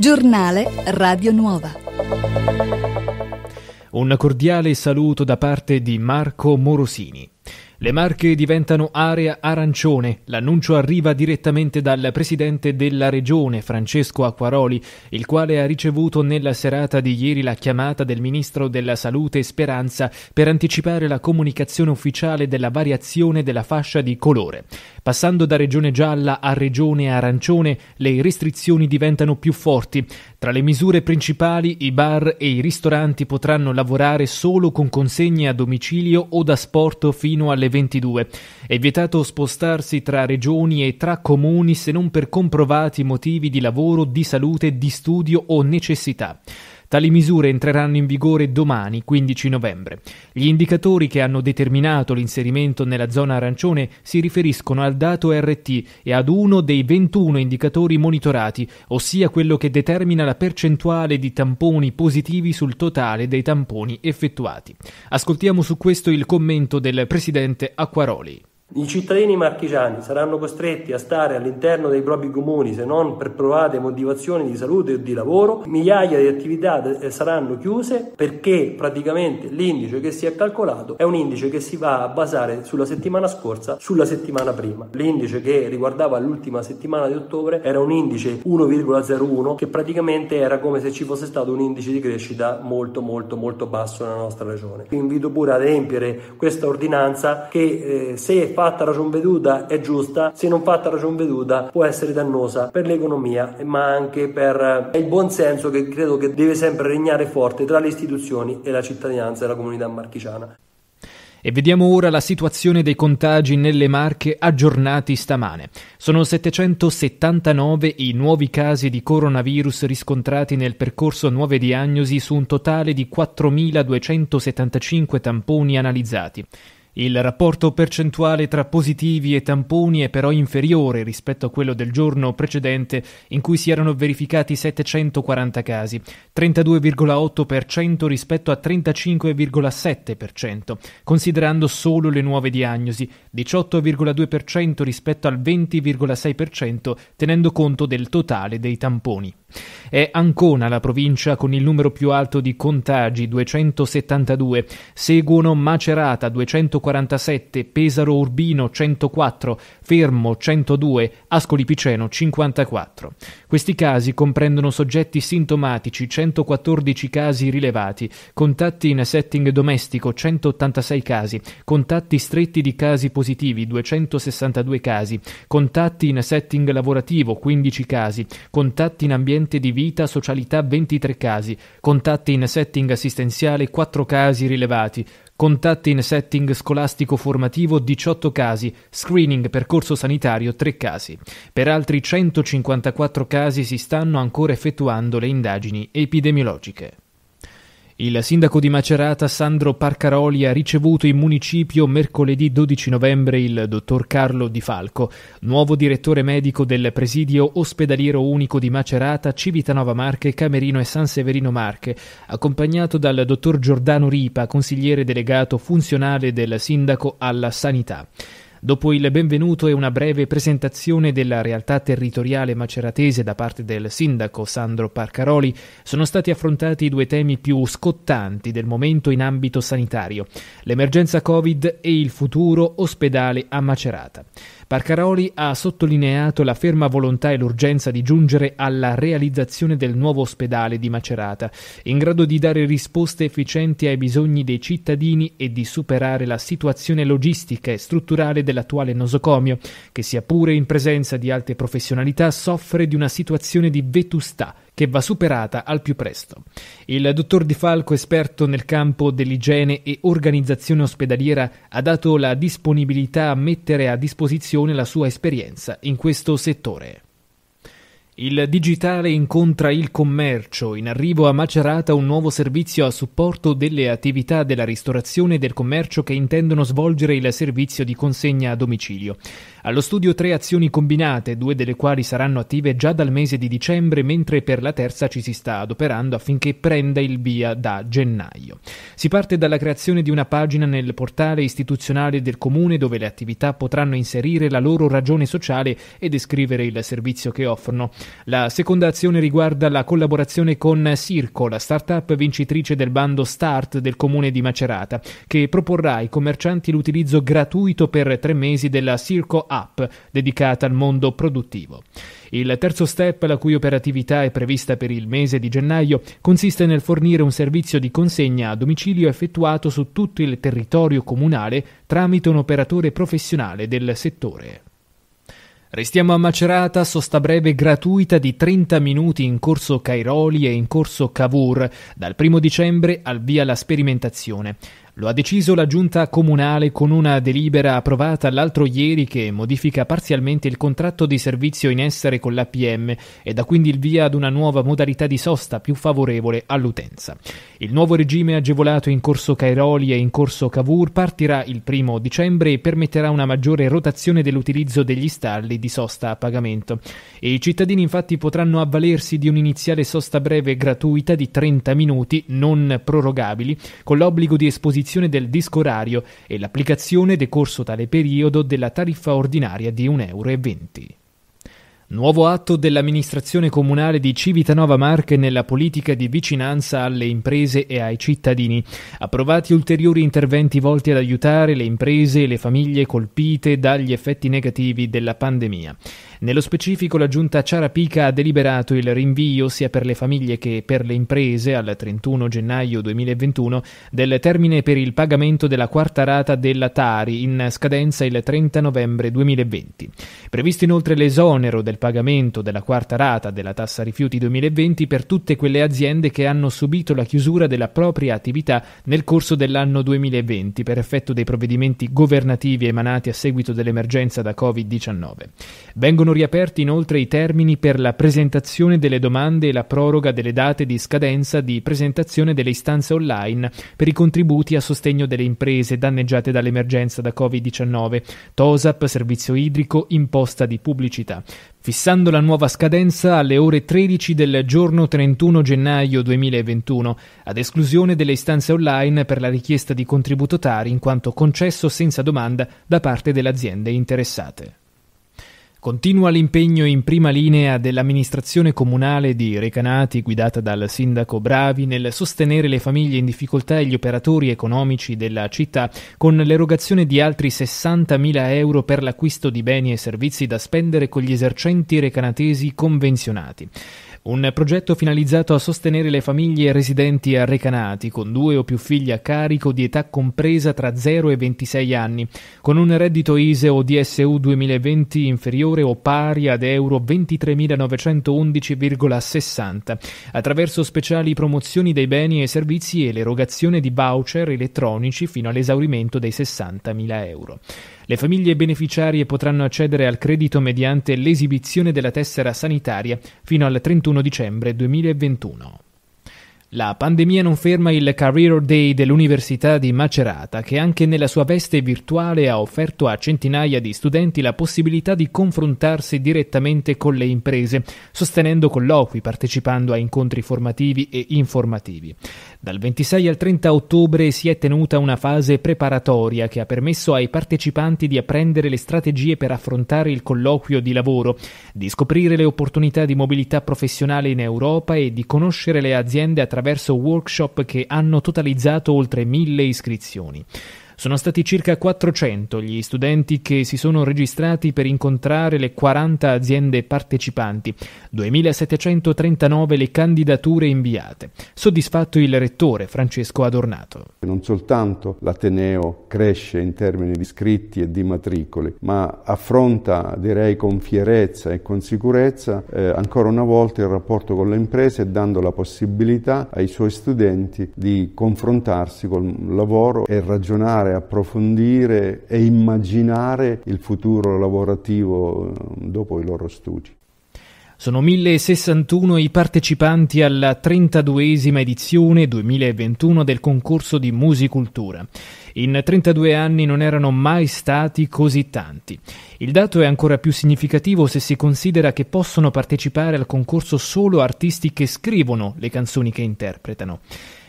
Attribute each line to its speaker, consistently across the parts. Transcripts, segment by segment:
Speaker 1: Giornale Radio Nuova. Un cordiale saluto da parte di Marco Morosini. Le Marche diventano area arancione. L'annuncio arriva direttamente dal presidente della regione, Francesco Acquaroli, il quale ha ricevuto nella serata di ieri la chiamata del ministro della Salute Speranza per anticipare la comunicazione ufficiale della variazione della fascia di colore. Passando da regione gialla a regione arancione, le restrizioni diventano più forti. Tra le misure principali, i bar e i ristoranti potranno lavorare solo con consegne a domicilio o da sport fino alle 22. È vietato spostarsi tra regioni e tra comuni se non per comprovati motivi di lavoro, di salute, di studio o necessità. Tali misure entreranno in vigore domani, 15 novembre. Gli indicatori che hanno determinato l'inserimento nella zona arancione si riferiscono al dato RT e ad uno dei 21 indicatori monitorati, ossia quello che determina la percentuale di tamponi positivi sul totale dei tamponi effettuati. Ascoltiamo su questo il commento del presidente Acquaroli. I cittadini marchigiani saranno costretti a stare all'interno dei propri comuni se non per provate motivazioni di salute o di lavoro, migliaia di attività eh, saranno chiuse perché praticamente l'indice che si è calcolato è un indice che si va a basare sulla settimana scorsa, sulla settimana prima. L'indice che riguardava l'ultima settimana di ottobre era un indice 1,01 che praticamente era come se ci fosse stato un indice di crescita molto molto molto basso nella nostra regione. Vi invito pure ad adempiere questa ordinanza che eh, se fatta a ragion veduta è giusta, se non fatta a ragion veduta può essere dannosa per l'economia ma anche per eh, il buon senso che credo che deve sempre regnare forte tra le istituzioni e la cittadinanza e la comunità marchigiana. E vediamo ora la situazione dei contagi nelle Marche aggiornati stamane. Sono 779 i nuovi casi di coronavirus riscontrati nel percorso nuove diagnosi su un totale di 4.275 tamponi analizzati. Il rapporto percentuale tra positivi e tamponi è però inferiore rispetto a quello del giorno precedente in cui si erano verificati 740 casi, 32,8% rispetto a 35,7%, considerando solo le nuove diagnosi, 18,2% rispetto al 20,6%, tenendo conto del totale dei tamponi. È Ancona la provincia con il numero più alto di contagi, 272, seguono Macerata, 240, 147, Pesaro Urbino 104, Fermo 102, Ascoli Piceno 54. Questi casi comprendono soggetti sintomatici 114 casi rilevati, contatti in setting domestico 186 casi, contatti stretti di casi positivi 262 casi, contatti in setting lavorativo 15 casi, contatti in ambiente di vita socialità 23 casi, contatti in setting assistenziale 4 casi rilevati, Contatti in setting scolastico-formativo 18 casi, screening percorso sanitario 3 casi. Per altri 154 casi si stanno ancora effettuando le indagini epidemiologiche. Il sindaco di Macerata Sandro Parcaroli ha ricevuto in municipio mercoledì 12 novembre il dottor Carlo Di Falco, nuovo direttore medico del presidio ospedaliero unico di Macerata, Civitanova Marche, Camerino e San Severino Marche, accompagnato dal dottor Giordano Ripa, consigliere delegato funzionale del sindaco alla sanità. Dopo il benvenuto e una breve presentazione della realtà territoriale maceratese da parte del sindaco Sandro Parcaroli, sono stati affrontati i due temi più scottanti del momento in ambito sanitario, l'emergenza Covid e il futuro ospedale a Macerata. Barcaroli ha sottolineato la ferma volontà e l'urgenza di giungere alla realizzazione del nuovo ospedale di Macerata, in grado di dare risposte efficienti ai bisogni dei cittadini e di superare la situazione logistica e strutturale dell'attuale nosocomio, che sia pure in presenza di alte professionalità soffre di una situazione di vetustà che va superata al più presto. Il dottor Di Falco, esperto nel campo dell'igiene e organizzazione ospedaliera, ha dato la disponibilità a mettere a disposizione la sua esperienza in questo settore. Il digitale incontra il commercio. In arrivo a Macerata un nuovo servizio a supporto delle attività della ristorazione e del commercio che intendono svolgere il servizio di consegna a domicilio. Allo studio tre azioni combinate, due delle quali saranno attive già dal mese di dicembre, mentre per la terza ci si sta adoperando affinché prenda il via da gennaio. Si parte dalla creazione di una pagina nel portale istituzionale del comune dove le attività potranno inserire la loro ragione sociale e descrivere il servizio che offrono. La seconda azione riguarda la collaborazione con Circo, la start-up vincitrice del bando Start del comune di Macerata, che proporrà ai commercianti l'utilizzo gratuito per tre mesi della Circo app dedicata al mondo produttivo. Il terzo step, la cui operatività è prevista per il mese di gennaio, consiste nel fornire un servizio di consegna a domicilio effettuato su tutto il territorio comunale tramite un operatore professionale del settore. Restiamo a Macerata, sosta breve gratuita di 30 minuti in corso Cairoli e in corso Cavour, dal 1 dicembre al via la sperimentazione. Lo ha deciso la giunta comunale con una delibera approvata l'altro ieri che modifica parzialmente il contratto di servizio in essere con l'APM e dà quindi il via ad una nuova modalità di sosta più favorevole all'utenza. Il nuovo regime agevolato in corso Cairoli e in corso Cavour partirà il primo dicembre e permetterà una maggiore rotazione dell'utilizzo degli stalli di sosta a pagamento. E I cittadini infatti potranno avvalersi di un'iniziale sosta breve gratuita di 30 minuti non prorogabili con l'obbligo di esposizione edizione del disco orario e l'applicazione decorso tale periodo della tariffa ordinaria di 1,20 euro. Nuovo atto dell'amministrazione comunale di Civitanova Marche nella politica di vicinanza alle imprese e ai cittadini. Approvati ulteriori interventi volti ad aiutare le imprese e le famiglie colpite dagli effetti negativi della pandemia. Nello specifico la giunta Ciarapica ha deliberato il rinvio sia per le famiglie che per le imprese al 31 gennaio 2021 del termine per il pagamento della quarta rata della Tari in scadenza il 30 novembre 2020. Previsto inoltre l'esonero del pagamento della quarta rata della tassa rifiuti 2020 per tutte quelle aziende che hanno subito la chiusura della propria attività nel corso dell'anno 2020 per effetto dei provvedimenti governativi emanati a seguito dell'emergenza da Covid-19. Vengono riaperti inoltre i termini per la presentazione delle domande e la proroga delle date di scadenza di presentazione delle istanze online per i contributi a sostegno delle imprese danneggiate dall'emergenza da Covid-19, TOSAP, servizio idrico, imposta di pubblicità. Fissando la nuova scadenza alle ore 13 del giorno 31 gennaio 2021, ad esclusione delle istanze online per la richiesta di contributo tari in quanto concesso senza domanda da parte delle aziende interessate. Continua l'impegno in prima linea dell'amministrazione comunale di Recanati, guidata dal sindaco Bravi, nel sostenere le famiglie in difficoltà e gli operatori economici della città con l'erogazione di altri 60.000 euro per l'acquisto di beni e servizi da spendere con gli esercenti recanatesi convenzionati un progetto finalizzato a sostenere le famiglie residenti a Recanati con due o più figli a carico di età compresa tra 0 e 26 anni, con un reddito ISE o DSU 2020 inferiore o pari ad euro 23.911,60, attraverso speciali promozioni dei beni e servizi e l'erogazione di voucher elettronici fino all'esaurimento dei 60.000 euro. Le famiglie beneficiarie potranno accedere al credito mediante l'esibizione della tessera sanitaria fino al 31 dicembre 2021. La pandemia non ferma il Career Day dell'Università di Macerata, che anche nella sua veste virtuale ha offerto a centinaia di studenti la possibilità di confrontarsi direttamente con le imprese, sostenendo colloqui, partecipando a incontri formativi e informativi. Dal 26 al 30 ottobre si è tenuta una fase preparatoria che ha permesso ai partecipanti di apprendere le strategie per affrontare il colloquio di lavoro, di scoprire le opportunità di mobilità professionale in Europa e di conoscere le aziende attraverso attraverso workshop che hanno totalizzato oltre mille iscrizioni. Sono stati circa 400 gli studenti che si sono registrati per incontrare le 40 aziende partecipanti, 2739 le candidature inviate. Soddisfatto il rettore Francesco Adornato. Non soltanto l'Ateneo cresce in termini di iscritti e di matricole, ma affronta, direi con fierezza e con sicurezza, eh, ancora una volta il rapporto con le imprese dando la possibilità ai suoi studenti di confrontarsi col lavoro e ragionare pensare, approfondire e immaginare il futuro lavorativo eh, dopo i loro studi. Sono 1061 i partecipanti alla 32esima edizione 2021 del concorso di musicultura. In 32 anni non erano mai stati così tanti. Il dato è ancora più significativo se si considera che possono partecipare al concorso solo artisti che scrivono le canzoni che interpretano.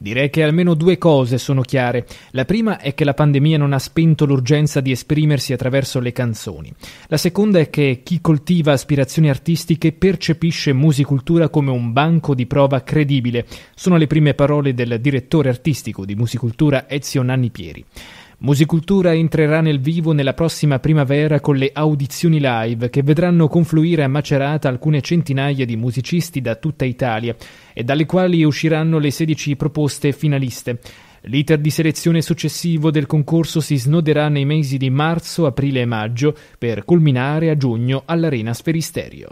Speaker 1: Direi che almeno due cose sono chiare. La prima è che la pandemia non ha spento l'urgenza di esprimersi attraverso le canzoni. La seconda è che chi coltiva aspirazioni artistiche percepisce musicultura come un banco di prova credibile. Sono le prime parole del direttore artistico di musicultura Ezio Nanni Pieri. Musicultura entrerà nel vivo nella prossima primavera con le audizioni live che vedranno confluire a Macerata alcune centinaia di musicisti da tutta Italia e dalle quali usciranno le 16 proposte finaliste. L'iter di selezione successivo del concorso si snoderà nei mesi di marzo, aprile e maggio per culminare a giugno all'Arena Sferisterio.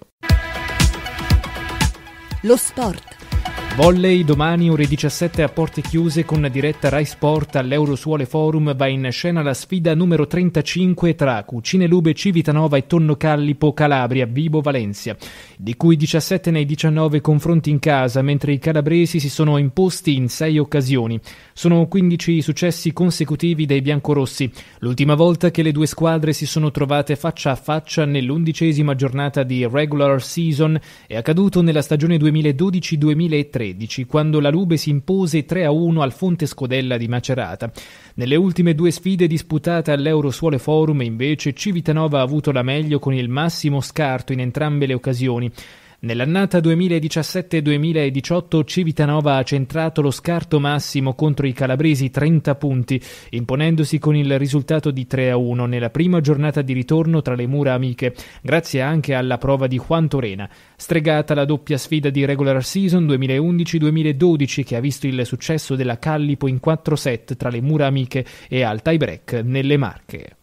Speaker 1: Lo sport Volley domani ore 17 a porte chiuse con diretta Rai Sport all'Eurosuole Forum va in scena la sfida numero 35 tra Cucine Lube Civitanova e Tonno Callipo Calabria Vibo Valencia, di cui 17 nei 19 confronti in casa, mentre i calabresi si sono imposti in 6 occasioni. Sono 15 i successi consecutivi dei biancorossi, l'ultima volta che le due squadre si sono trovate faccia a faccia nell'undicesima giornata di regular season è accaduto nella stagione 2012-2013 2013, quando la Lube si impose 3-1 al Fonte Scodella di Macerata. Nelle ultime due sfide disputate all'Eurosuole Forum, invece, Civitanova ha avuto la meglio con il massimo scarto in entrambe le occasioni. Nell'annata 2017-2018 Civitanova ha centrato lo scarto massimo contro i calabresi 30 punti, imponendosi con il risultato di 3-1 nella prima giornata di ritorno tra le mura amiche, grazie anche alla prova di Juan Torena. Stregata la doppia sfida di regular season 2011-2012 che ha visto il successo della Callipo in 4 set tra le mura amiche e al tie break nelle Marche.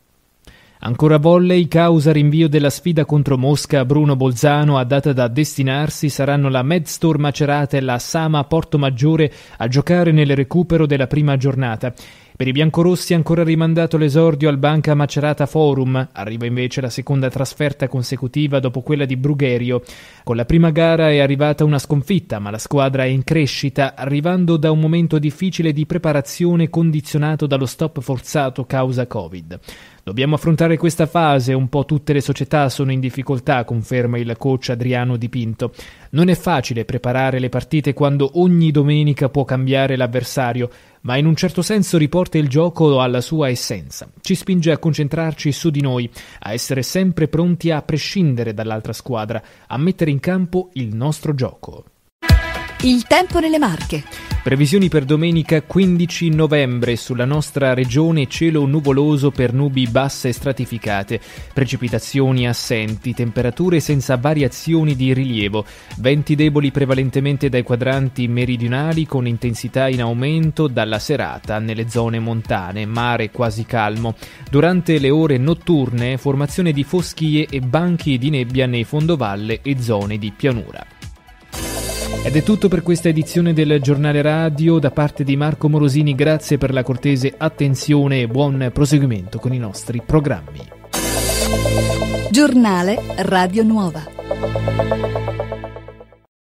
Speaker 1: Ancora volley causa rinvio della sfida contro Mosca Bruno Bolzano a data da destinarsi saranno la Medstor Macerata e la Sama Portomaggiore a giocare nel recupero della prima giornata. Per i biancorossi è ancora rimandato l'esordio al Banca Macerata Forum, arriva invece la seconda trasferta consecutiva dopo quella di Brugherio. Con la prima gara è arrivata una sconfitta, ma la squadra è in crescita, arrivando da un momento difficile di preparazione condizionato dallo stop forzato causa Covid. Dobbiamo affrontare questa fase, un po' tutte le società sono in difficoltà, conferma il coach Adriano Di Pinto. Non è facile preparare le partite quando ogni domenica può cambiare l'avversario, ma in un certo senso riporta il gioco alla sua essenza. Ci spinge a concentrarci su di noi, a essere sempre pronti a prescindere dall'altra squadra, a mettere in campo il nostro gioco. Il tempo nelle Marche. Previsioni per domenica 15 novembre sulla nostra regione cielo nuvoloso per nubi basse e stratificate, precipitazioni assenti, temperature senza variazioni di rilievo, venti deboli prevalentemente dai quadranti meridionali con intensità in aumento dalla serata nelle zone montane, mare quasi calmo. Durante le ore notturne formazione di foschie e banchi di nebbia nei fondovalle e zone di pianura. Ed è tutto per questa edizione del giornale radio da parte di Marco Morosini, grazie per la cortese attenzione e buon proseguimento con i nostri programmi. Giornale Radio Nuova.